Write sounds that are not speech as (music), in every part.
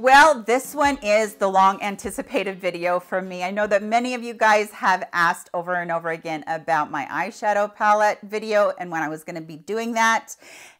Well, this one is the long anticipated video for me. I know that many of you guys have asked over and over again about my eyeshadow palette video and when I was gonna be doing that.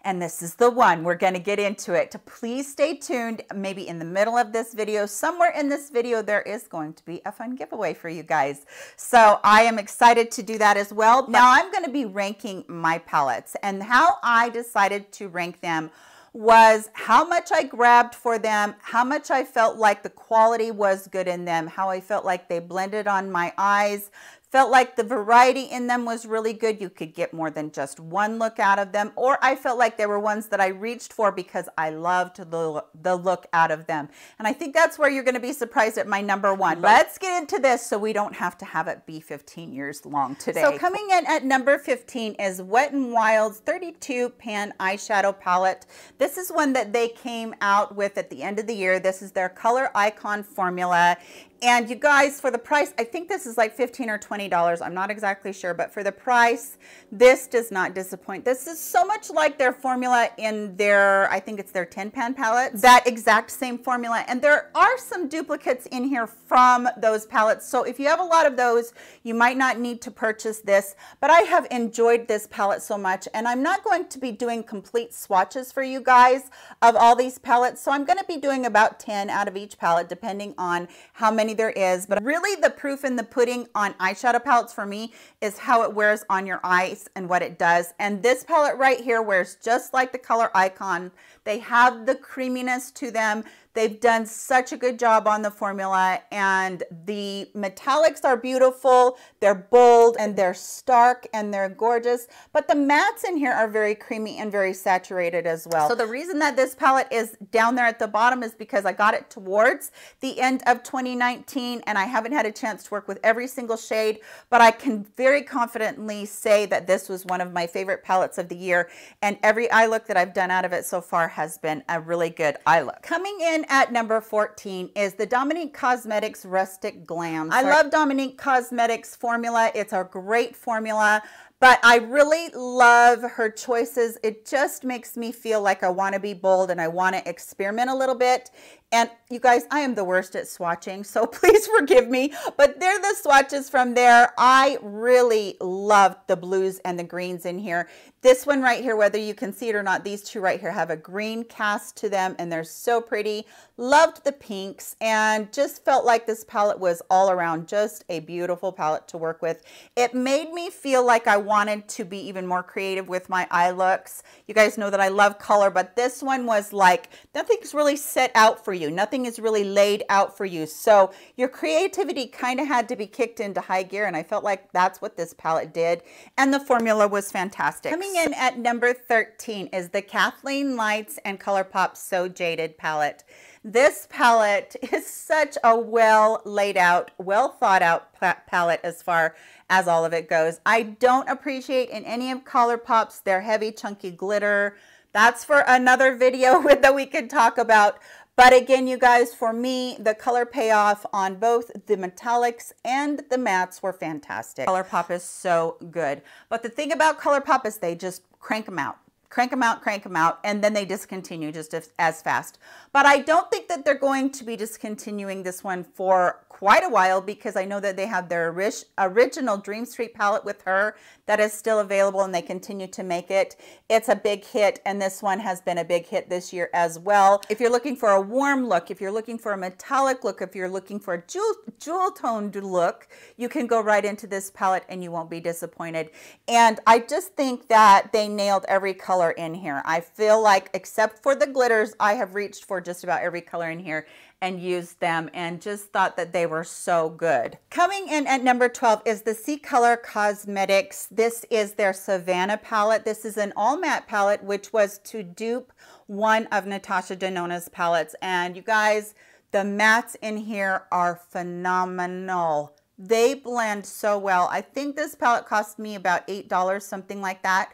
And this is the one, we're gonna get into it. Please stay tuned, maybe in the middle of this video, somewhere in this video, there is going to be a fun giveaway for you guys. So I am excited to do that as well. Now I'm gonna be ranking my palettes and how I decided to rank them was how much I grabbed for them, how much I felt like the quality was good in them, how I felt like they blended on my eyes, Felt like the variety in them was really good. You could get more than just one look out of them. Or I felt like there were ones that I reached for because I loved the, the look out of them. And I think that's where you're going to be surprised at my number one. Let's get into this so we don't have to have it be 15 years long today. So coming in at number 15 is Wet n Wild's 32 Pan Eyeshadow Palette. This is one that they came out with at the end of the year. This is their Color Icon formula. And you guys, for the price, I think this is like $15 or $20. I'm not exactly sure, but for the price, this does not disappoint. This is so much like their formula in their, I think it's their 10 pan palettes, that exact same formula. And there are some duplicates in here from those palettes. So if you have a lot of those, you might not need to purchase this, but I have enjoyed this palette so much. And I'm not going to be doing complete swatches for you guys of all these palettes. So I'm gonna be doing about 10 out of each palette, depending on how many there is, but really the proof in the pudding on eyeshadow palettes for me is how it wears on your eyes and what it does. And this palette right here wears just like the color icon. They have the creaminess to them. They've done such a good job on the formula and the metallics are beautiful. They're bold and they're stark and they're gorgeous, but the mattes in here are very creamy and very saturated as well. So the reason that this palette is down there at the bottom is because I got it towards the end of 2019 and I haven't had a chance to work with every single shade, but I can very confidently say that this was one of my favorite palettes of the year and every eye look that I've done out of it so far has been a really good eye look. Coming in in at number 14 is the Dominique Cosmetics Rustic Glam. I love Dominique Cosmetics formula. It's a great formula, but I really love her choices. It just makes me feel like I want to be bold and I want to experiment a little bit. And you guys, I am the worst at swatching, so (laughs) please forgive me, but they're the swatches from there. I really loved the blues and the greens in here. This one right here, whether you can see it or not, these two right here have a green cast to them and they're so pretty. Loved the pinks and just felt like this palette was all around just a beautiful palette to work with. It made me feel like I wanted to be even more creative with my eye looks. You guys know that I love color, but this one was like, nothing's really set out for you you. Nothing is really laid out for you. So your creativity kind of had to be kicked into high gear. And I felt like that's what this palette did. And the formula was fantastic. Coming in at number 13 is the Kathleen Lights and ColourPop So Jaded palette. This palette (laughs) is such a well laid out, well thought out palette as far as all of it goes. I don't appreciate in any of ColourPop's their heavy chunky glitter. That's for another video (laughs) that we can talk about. But again, you guys, for me, the color payoff on both the metallics and the mattes were fantastic. ColourPop is so good. But the thing about ColourPop is they just crank them out crank them out, crank them out, and then they discontinue just as fast. But I don't think that they're going to be discontinuing this one for quite a while because I know that they have their original Dream Street palette with her that is still available and they continue to make it. It's a big hit and this one has been a big hit this year as well. If you're looking for a warm look, if you're looking for a metallic look, if you're looking for a jewel, jewel toned look, you can go right into this palette and you won't be disappointed. And I just think that they nailed every color in here. I feel like except for the glitters, I have reached for just about every color in here and used them and just thought that they were so good. Coming in at number 12 is the Sea Color Cosmetics. This is their Savannah palette. This is an all matte palette, which was to dupe one of Natasha Denona's palettes. And you guys, the mattes in here are phenomenal. They blend so well. I think this palette cost me about $8, something like that.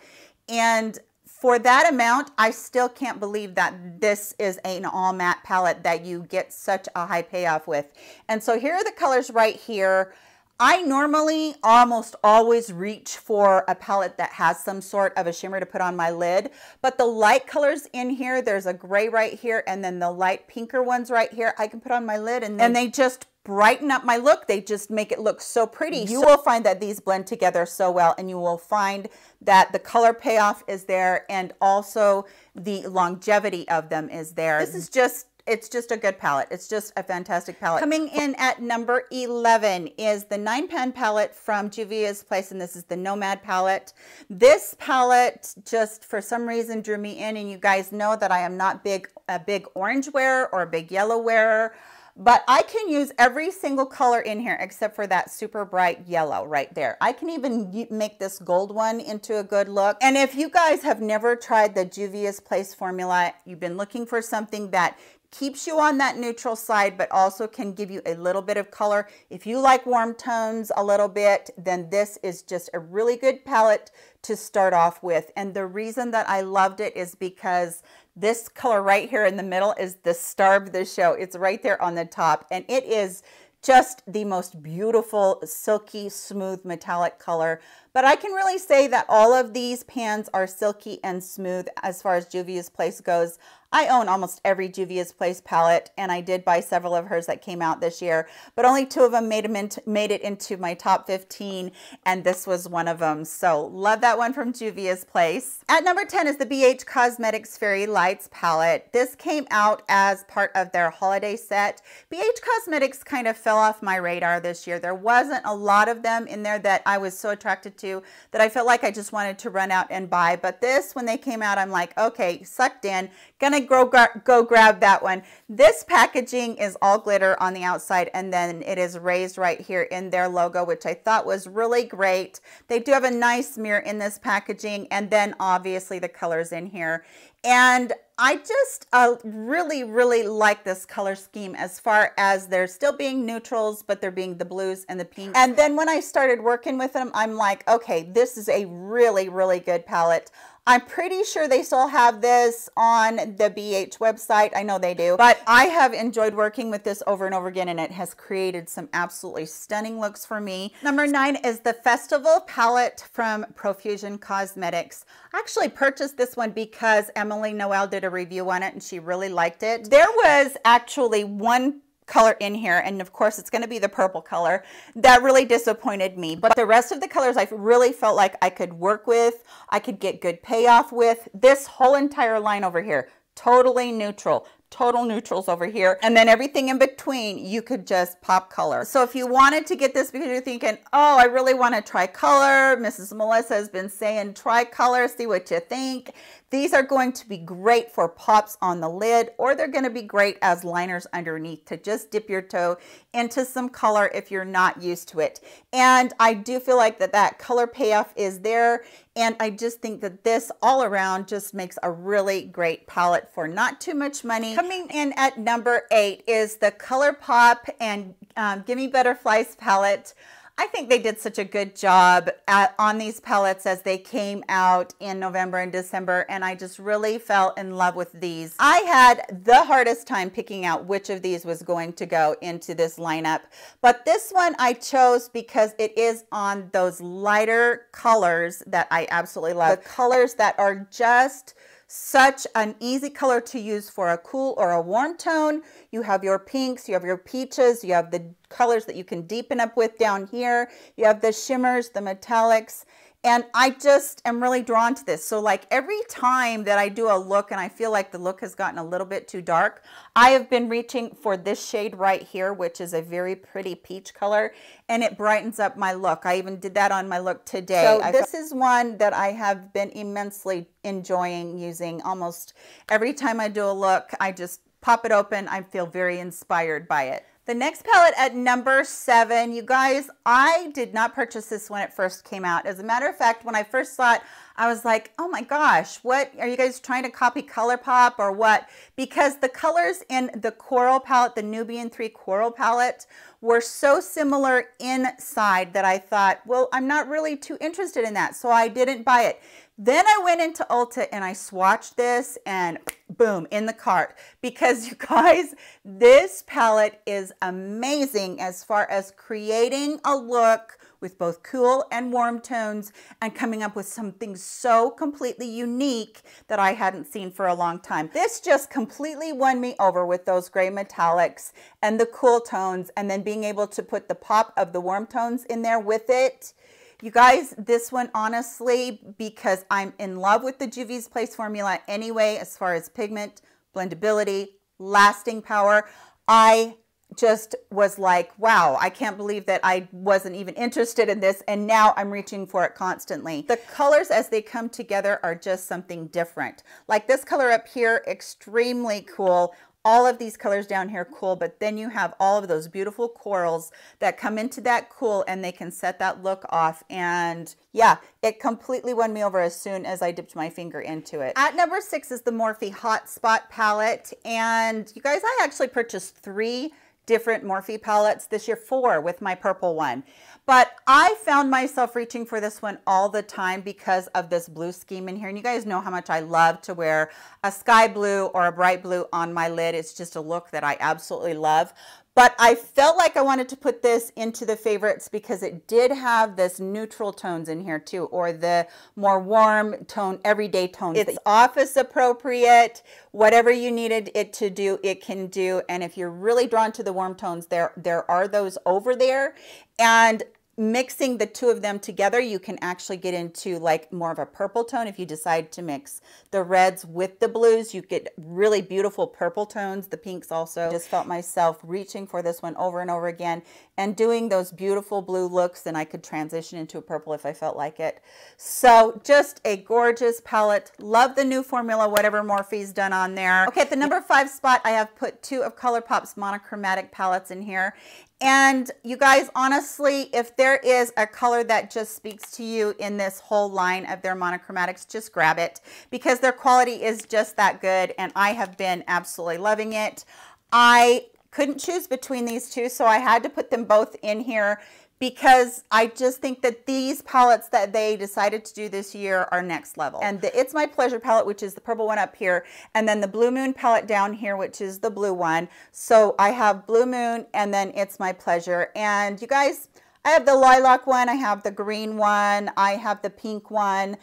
And for that amount, I still can't believe that this is an all matte palette that you get such a high payoff with. And so here are the colors right here. I normally almost always reach for a palette that has some sort of a shimmer to put on my lid, but the light colors in here, there's a gray right here, and then the light pinker ones right here, I can put on my lid and they, and they just brighten up my look. They just make it look so pretty. You so will find that these blend together so well and you will find that the color payoff is there and also the longevity of them is there. This is just it's just a good palette. It's just a fantastic palette. Coming in at number 11 is the Nine Pan palette from Juvia's Place, and this is the Nomad palette. This palette just for some reason drew me in, and you guys know that I am not big a big orange wearer or a big yellow wearer. But I can use every single color in here except for that super bright yellow right there. I can even make this gold one into a good look. And if you guys have never tried the Juvia's Place formula, you've been looking for something that keeps you on that neutral side, but also can give you a little bit of color. If you like warm tones a little bit, then this is just a really good palette to start off with. And the reason that I loved it is because this color right here in the middle is the star of the show. It's right there on the top and it is just the most beautiful silky smooth metallic color but I can really say that all of these pans are silky and smooth as far as Juvia's Place goes. I own almost every Juvia's Place palette, and I did buy several of hers that came out this year, but only two of them made, them into, made it into my top 15, and this was one of them. So love that one from Juvia's Place. At number 10 is the BH Cosmetics Fairy Lights palette. This came out as part of their holiday set. BH Cosmetics kind of fell off my radar this year. There wasn't a lot of them in there that I was so attracted to that I felt like I just wanted to run out and buy, but this, when they came out, I'm like, okay, sucked in, gonna go, go grab that one. This packaging is all glitter on the outside and then it is raised right here in their logo, which I thought was really great. They do have a nice mirror in this packaging and then obviously the colors in here. And I just uh, really, really like this color scheme as far as they're still being neutrals, but they're being the blues and the pink. And then when I started working with them, I'm like, okay, this is a really, really good palette. I'm pretty sure they still have this on the BH website. I know they do, but I have enjoyed working with this over and over again and it has created some absolutely stunning looks for me. Number nine is the Festival Palette from Profusion Cosmetics. I actually purchased this one because Emily Noel did a review on it and she really liked it. There was actually one color in here and of course it's going to be the purple color that really disappointed me but the rest of the colors I really felt like I could work with I could get good payoff with this whole entire line over here totally neutral total neutrals over here. And then everything in between, you could just pop color. So if you wanted to get this because you're thinking, oh, I really want to try color. Mrs. Melissa has been saying try color, see what you think. These are going to be great for pops on the lid or they're going to be great as liners underneath to just dip your toe into some color if you're not used to it. And I do feel like that that color payoff is there and I just think that this all around just makes a really great palette for not too much money. Coming in at number eight is the ColourPop and um, Gimme Butterflies palette. I think they did such a good job at, on these pellets as they came out in November and December, and I just really fell in love with these. I had the hardest time picking out which of these was going to go into this lineup, but this one I chose because it is on those lighter colors that I absolutely love. The colors that are just such an easy color to use for a cool or a warm tone. You have your pinks, you have your peaches, you have the colors that you can deepen up with down here. You have the shimmers, the metallics, and I just am really drawn to this. So like every time that I do a look and I feel like the look has gotten a little bit too dark, I have been reaching for this shade right here, which is a very pretty peach color, and it brightens up my look. I even did that on my look today. So I this is one that I have been immensely enjoying using almost every time I do a look. I just pop it open. I feel very inspired by it. The next palette at number seven, you guys, I did not purchase this when it first came out. As a matter of fact, when I first saw it, I was like, oh my gosh, what are you guys trying to copy ColourPop or what? Because the colors in the coral palette, the Nubian 3 coral palette, were so similar inside that I thought, well, I'm not really too interested in that. So I didn't buy it. Then I went into Ulta and I swatched this and boom, in the cart. Because (laughs) you guys, this palette is amazing as far as creating a look with both cool and warm tones and coming up with something so completely unique that I hadn't seen for a long time. This just completely won me over with those gray metallics and the cool tones and then being able to put the pop of the warm tones in there with it you guys, this one honestly, because I'm in love with the Juvie's Place formula anyway, as far as pigment, blendability, lasting power, I just was like, wow, I can't believe that I wasn't even interested in this. And now I'm reaching for it constantly. The colors as they come together are just something different. Like this color up here, extremely cool all of these colors down here cool, but then you have all of those beautiful corals that come into that cool and they can set that look off. And yeah, it completely won me over as soon as I dipped my finger into it. At number six is the Morphe Hot Spot Palette. And you guys, I actually purchased three different Morphe palettes. This year, four with my purple one. But I found myself reaching for this one all the time because of this blue scheme in here. And you guys know how much I love to wear a sky blue or a bright blue on my lid. It's just a look that I absolutely love. But I felt like I wanted to put this into the favorites because it did have this neutral tones in here too, or the more warm tone, everyday tones. It's office appropriate, whatever you needed it to do, it can do. And if you're really drawn to the warm tones, there, there are those over there. And mixing the two of them together, you can actually get into like more of a purple tone. If you decide to mix the reds with the blues, you get really beautiful purple tones, the pinks also. Just felt myself reaching for this one over and over again and doing those beautiful blue looks and I could transition into a purple if I felt like it. So just a gorgeous palette. Love the new formula, whatever Morphe's done on there. Okay, at the number five spot, I have put two of ColourPop's monochromatic palettes in here and you guys, honestly, if there is a color that just speaks to you in this whole line of their monochromatics, just grab it because their quality is just that good and I have been absolutely loving it. I couldn't choose between these two, so I had to put them both in here because I just think that these palettes that they decided to do this year are next level. And the It's My Pleasure palette, which is the purple one up here, and then the Blue Moon palette down here, which is the blue one. So I have Blue Moon and then It's My Pleasure. And you guys, I have the lilac one, I have the green one, I have the pink one.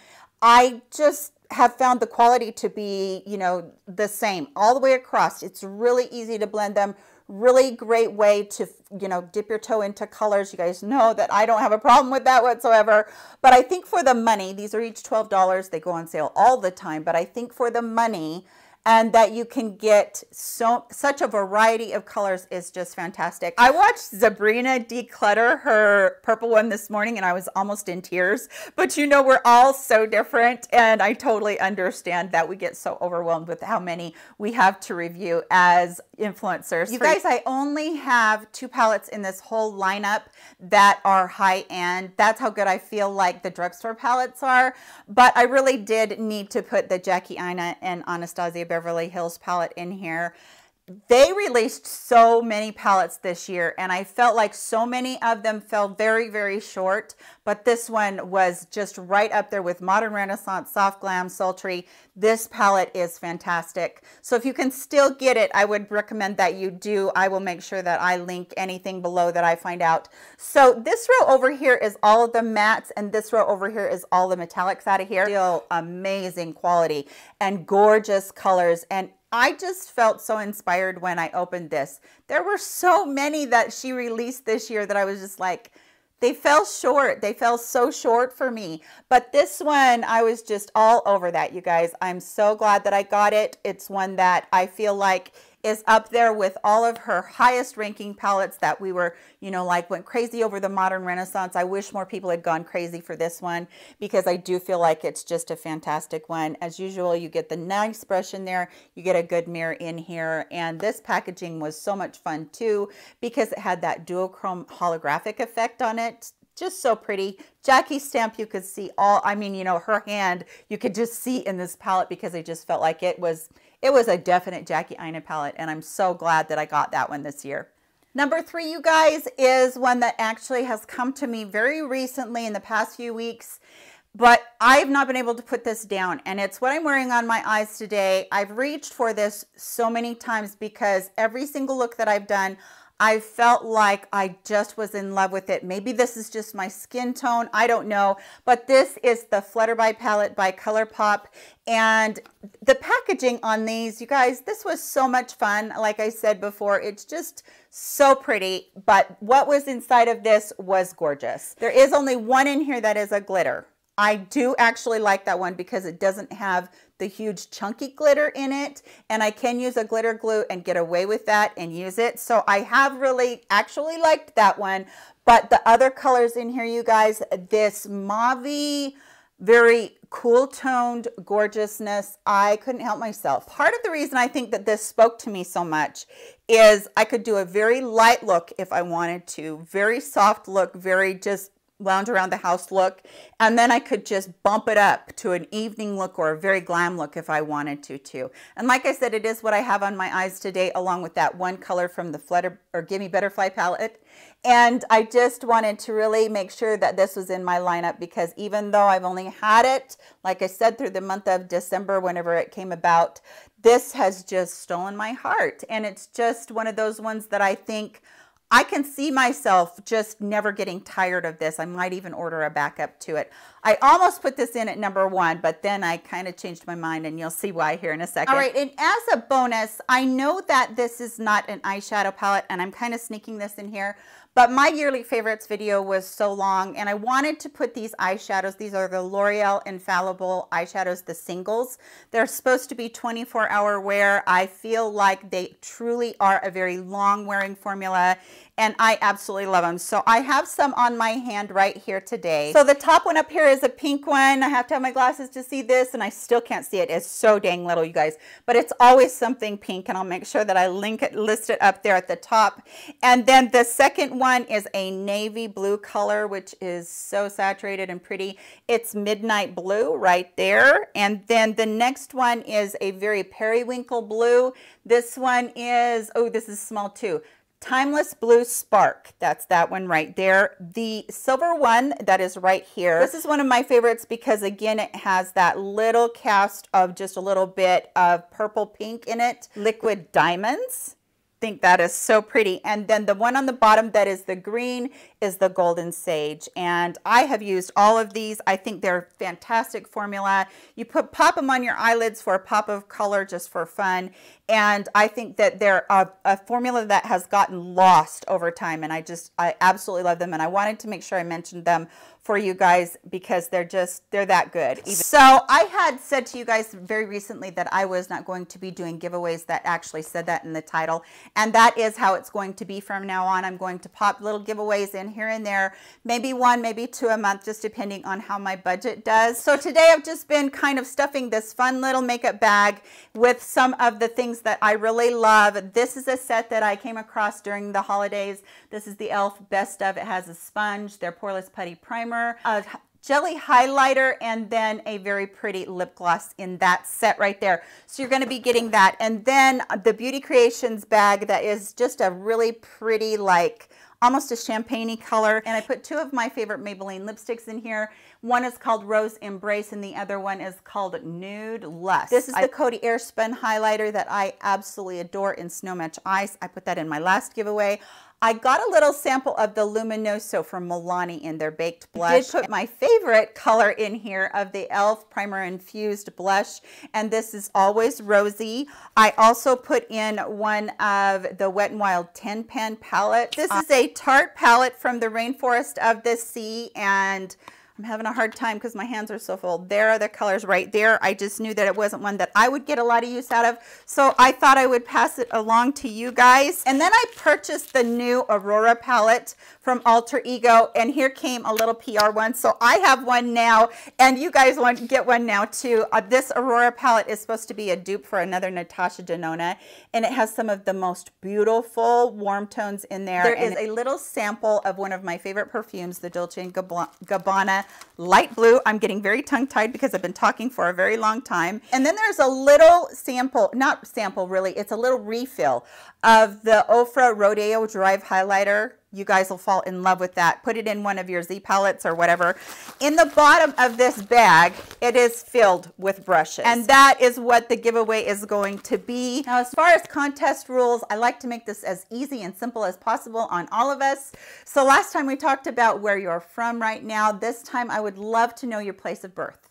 I just have found the quality to be, you know, the same all the way across. It's really easy to blend them, really great way to you know dip your toe into colors you guys know that i don't have a problem with that whatsoever but i think for the money these are each $12 they go on sale all the time but i think for the money and that you can get so such a variety of colors is just fantastic. I watched Sabrina declutter her purple one this morning and I was almost in tears, but you know, we're all so different and I totally understand that we get so overwhelmed with how many we have to review as influencers. You guys, I only have two palettes in this whole lineup that are high end. That's how good I feel like the drugstore palettes are, but I really did need to put the Jackie Ina and Anastasia Beverly Hills palette in here they released so many palettes this year and I felt like so many of them fell very, very short, but this one was just right up there with Modern Renaissance, Soft Glam, Sultry. This palette is fantastic. So if you can still get it, I would recommend that you do. I will make sure that I link anything below that I find out. So this row over here is all of the mattes and this row over here is all the metallics out of here. Still amazing quality and gorgeous colors and I just felt so inspired when I opened this. There were so many that she released this year that I was just like, they fell short. They fell so short for me. But this one, I was just all over that, you guys. I'm so glad that I got it. It's one that I feel like is up there with all of her highest ranking palettes that we were, you know, like went crazy over the modern renaissance. I wish more people had gone crazy for this one because I do feel like it's just a fantastic one. As usual, you get the nice brush in there, you get a good mirror in here. And this packaging was so much fun too because it had that duochrome holographic effect on it just so pretty. Jackie's stamp, you could see all, I mean, you know, her hand, you could just see in this palette because I just felt like it was it was a definite Jackie Ina palette, and I'm so glad that I got that one this year. Number three, you guys, is one that actually has come to me very recently in the past few weeks, but I've not been able to put this down, and it's what I'm wearing on my eyes today. I've reached for this so many times because every single look that I've done, I felt like I just was in love with it. Maybe this is just my skin tone. I don't know. But this is the Flutterby palette by ColourPop. And the packaging on these, you guys, this was so much fun. Like I said before, it's just so pretty. But what was inside of this was gorgeous. There is only one in here that is a glitter. I do actually like that one because it doesn't have the huge chunky glitter in it and I can use a glitter glue and get away with that and use it. So I have really actually liked that one, but the other colors in here, you guys, this mauve, very cool toned gorgeousness. I couldn't help myself. Part of the reason I think that this spoke to me so much is I could do a very light look if I wanted to, very soft look, very just lounge around the house look. And then I could just bump it up to an evening look or a very glam look if I wanted to too. And like I said, it is what I have on my eyes today along with that one color from the Flutter or Gimme Butterfly palette. And I just wanted to really make sure that this was in my lineup because even though I've only had it, like I said, through the month of December, whenever it came about, this has just stolen my heart. And it's just one of those ones that I think, I can see myself just never getting tired of this. I might even order a backup to it. I almost put this in at number one, but then I kind of changed my mind and you'll see why here in a second. All right, and as a bonus, I know that this is not an eyeshadow palette and I'm kind of sneaking this in here, but my yearly favorites video was so long and I wanted to put these eyeshadows, these are the L'Oreal Infallible eyeshadows, the singles. They're supposed to be 24 hour wear. I feel like they truly are a very long wearing formula and I absolutely love them. So I have some on my hand right here today. So the top one up here is a pink one. I have to have my glasses to see this and I still can't see it. It's so dang little, you guys, but it's always something pink and I'll make sure that I link it, list it up there at the top. And then the second one is a navy blue color, which is so saturated and pretty. It's midnight blue right there. And then the next one is a very periwinkle blue. This one is, oh, this is small too. Timeless Blue Spark. That's that one right there. The silver one that is right here. This is one of my favorites because again, it has that little cast of just a little bit of purple pink in it. Liquid Diamonds think that is so pretty. And then the one on the bottom that is the green is the Golden Sage. And I have used all of these. I think they're fantastic formula. You put pop them on your eyelids for a pop of color just for fun. And I think that they're a, a formula that has gotten lost over time. And I just, I absolutely love them. And I wanted to make sure I mentioned them for you guys because they're just, they're that good. Even. So I had said to you guys very recently that I was not going to be doing giveaways that actually said that in the title. And that is how it's going to be from now on. I'm going to pop little giveaways in here and there, maybe one, maybe two a month, just depending on how my budget does. So today I've just been kind of stuffing this fun little makeup bag with some of the things that I really love. This is a set that I came across during the holidays. This is the e.l.f. Best Of. It has a sponge, their Poreless Putty Primer, primer, a jelly highlighter, and then a very pretty lip gloss in that set right there. So you're gonna be getting that. And then uh, the Beauty Creations bag that is just a really pretty like, almost a champagne color. And I put two of my favorite Maybelline lipsticks in here. One is called Rose Embrace and the other one is called Nude Lust. This is the Cody Airspun highlighter that I absolutely adore in Snow Match Ice. I put that in my last giveaway. I got a little sample of the Luminoso from Milani in their baked blush. Did put my favorite color in here of the e.l.f. Primer Infused Blush, and this is always rosy. I also put in one of the Wet n Wild 10 Pan palette. This uh, is a tart palette from the Rainforest of the Sea, and I'm having a hard time because my hands are so full. There are the colors right there. I just knew that it wasn't one that I would get a lot of use out of. So I thought I would pass it along to you guys. And then I purchased the new Aurora palette from Alter Ego. And here came a little PR one. So I have one now. And you guys want to get one now too. Uh, this Aurora palette is supposed to be a dupe for another Natasha Denona. And it has some of the most beautiful warm tones in there. There and is a little sample of one of my favorite perfumes, the Dolce & Gabbana light blue. I'm getting very tongue-tied because I've been talking for a very long time. And then there's a little sample, not sample really, it's a little refill of the Ofra Rodeo Drive Highlighter you guys will fall in love with that. Put it in one of your Z pellets or whatever. In the bottom of this bag, it is filled with brushes. And that is what the giveaway is going to be. Now, as far as contest rules, I like to make this as easy and simple as possible on all of us. So last time we talked about where you're from right now. This time I would love to know your place of birth.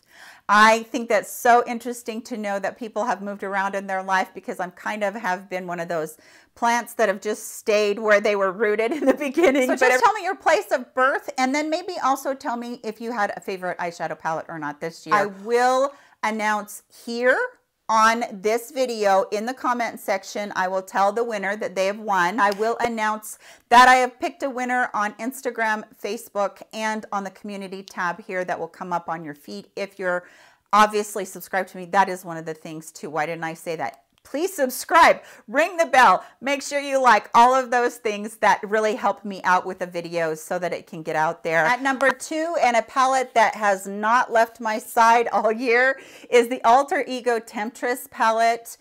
I think that's so interesting to know that people have moved around in their life because I'm kind of have been one of those plants that have just stayed where they were rooted (laughs) in the beginning. So just tell me your place of birth and then maybe also tell me if you had a favorite eyeshadow palette or not this year. I will announce here on this video in the comment section. I will tell the winner that they have won. I will announce that I have picked a winner on Instagram, Facebook, and on the community tab here that will come up on your feed if you're obviously subscribed to me. That is one of the things too. Why didn't I say that? please subscribe, ring the bell, make sure you like all of those things that really help me out with the videos so that it can get out there. At number two, and a palette that has not left my side all year, is the Alter Ego Temptress palette.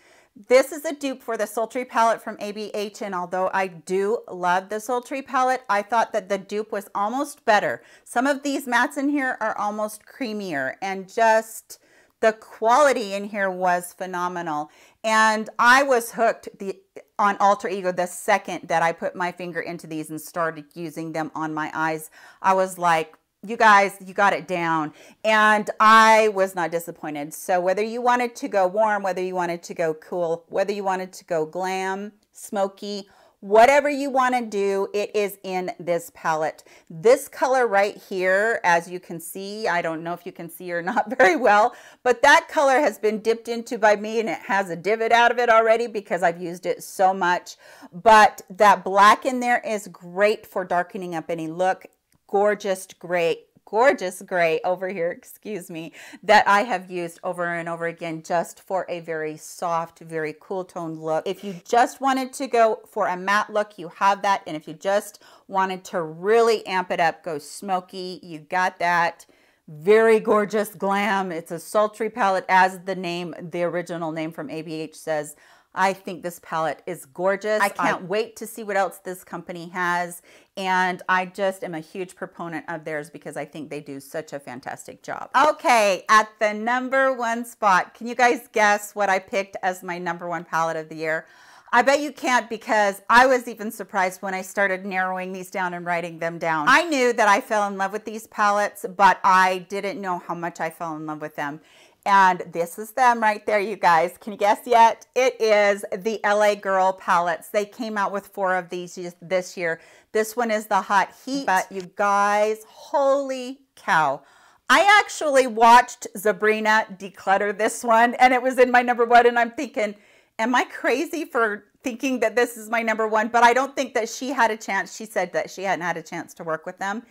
This is a dupe for the Sultry palette from ABH, and although I do love the Sultry palette, I thought that the dupe was almost better. Some of these mattes in here are almost creamier and just the quality in here was phenomenal. And I was hooked the, on Alter Ego the second that I put my finger into these and started using them on my eyes. I was like, you guys, you got it down. And I was not disappointed. So whether you wanted to go warm, whether you wanted to go cool, whether you wanted to go glam, smoky, Whatever you want to do, it is in this palette. This color right here, as you can see, I don't know if you can see or not (laughs) very well, but that color has been dipped into by me and it has a divot out of it already because I've used it so much. But that black in there is great for darkening up any look. Gorgeous, great gorgeous gray over here, excuse me, that I have used over and over again just for a very soft, very cool toned look. If you just wanted to go for a matte look, you have that. And if you just wanted to really amp it up, go smoky, you got that very gorgeous glam. It's a sultry palette as the name, the original name from ABH says. I think this palette is gorgeous. I can't I wait to see what else this company has. And I just am a huge proponent of theirs because I think they do such a fantastic job. Okay, at the number one spot, can you guys guess what I picked as my number one palette of the year? I bet you can't because I was even surprised when I started narrowing these down and writing them down. I knew that I fell in love with these palettes, but I didn't know how much I fell in love with them. And this is them right there, you guys. Can you guess yet? It is the LA Girl palettes. They came out with four of these this year. This one is the Hot Heat. But you guys, holy cow. I actually watched Sabrina declutter this one and it was in my number one. And I'm thinking, am I crazy for thinking that this is my number one? But I don't think that she had a chance. She said that she hadn't had a chance to work with them.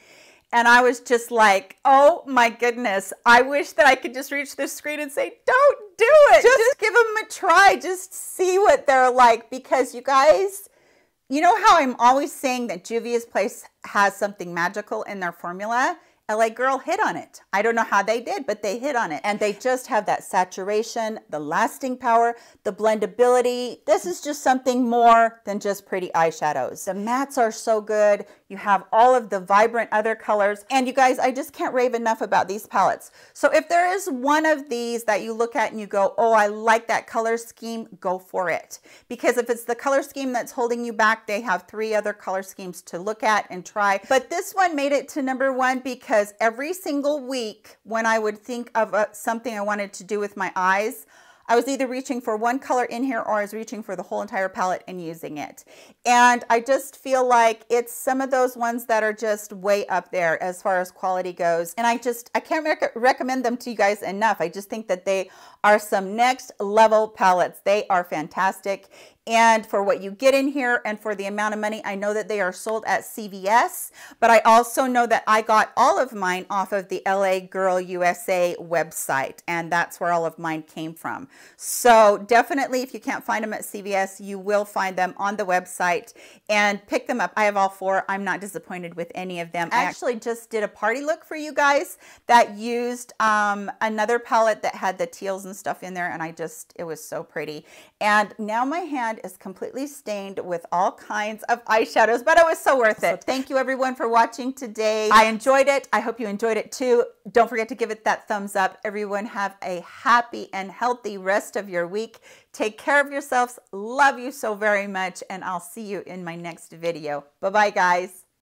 And I was just like, oh my goodness, I wish that I could just reach this screen and say, don't do it. Just, just give them a try. Just see what they're like. Because you guys, you know how I'm always saying that Juvia's Place has something magical in their formula? LA Girl hit on it. I don't know how they did, but they hit on it. And they just have that saturation, the lasting power, the blendability. This is just something more than just pretty eyeshadows. The mattes are so good. You have all of the vibrant other colors. And you guys, I just can't rave enough about these palettes. So if there is one of these that you look at and you go, oh, I like that color scheme, go for it. Because if it's the color scheme that's holding you back, they have three other color schemes to look at and try. But this one made it to number one because because every single week when I would think of a, uh, something I wanted to do with my eyes, I was either reaching for one color in here or I was reaching for the whole entire palette and using it. And I just feel like it's some of those ones that are just way up there as far as quality goes. And I just, I can't rec recommend them to you guys enough. I just think that they are some next level palettes. They are fantastic and for what you get in here and for the amount of money. I know that they are sold at CVS, but I also know that I got all of mine off of the LA Girl USA website, and that's where all of mine came from. So definitely, if you can't find them at CVS, you will find them on the website and pick them up. I have all four. I'm not disappointed with any of them. I actually just did a party look for you guys that used um, another palette that had the teals and stuff in there, and I just, it was so pretty. And now my hand hand is completely stained with all kinds of eyeshadows, but it was so worth it. So thank you everyone for watching today. I enjoyed it. I hope you enjoyed it too. Don't forget to give it that thumbs up. Everyone have a happy and healthy rest of your week. Take care of yourselves. Love you so very much. And I'll see you in my next video. Bye-bye guys.